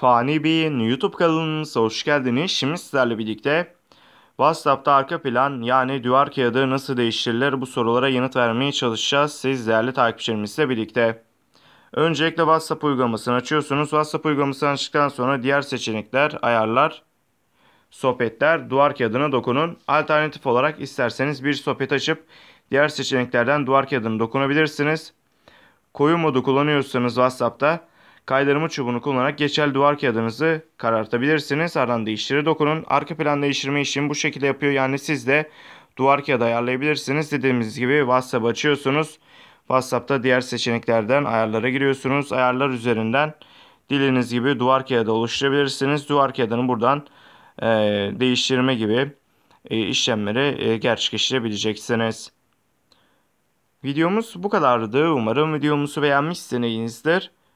Fani Bey'in YouTube kanalımıza hoş geldiniz. Şimdi sizlerle birlikte WhatsApp'ta arka plan yani duvar kağıdı nasıl değiştirilir bu sorulara yanıt vermeye çalışacağız siz değerli takipçilerimizle birlikte. Öncelikle WhatsApp uygulamasını açıyorsunuz. WhatsApp uygulamasını açtıktan sonra diğer seçenekler, ayarlar, sohbetler, duvar kağıdına dokunun. Alternatif olarak isterseniz bir sohbet açıp diğer seçeneklerden duvar kağıdına dokunabilirsiniz. Koyu modu kullanıyorsanız WhatsApp'ta Kaydırma çubuğunu kullanarak geçerli duvar kağıdınızı karartabilirsiniz. Ardından değiştire dokunun. Arka plan değiştirme işini bu şekilde yapıyor. Yani siz de duvar kağıdı ayarlayabilirsiniz. Dediğimiz gibi WhatsApp açıyorsunuz. WhatsApp'ta diğer seçeneklerden ayarlara giriyorsunuz. Ayarlar üzerinden diliniz gibi duvar kağıdı oluşturabilirsiniz. Duvar kağıdını buradan e, değiştirme gibi e, işlemleri e, gerçekleştirebileceksiniz. Videomuz bu kadardı. Umarım videomuzu beğenmişsinizdir.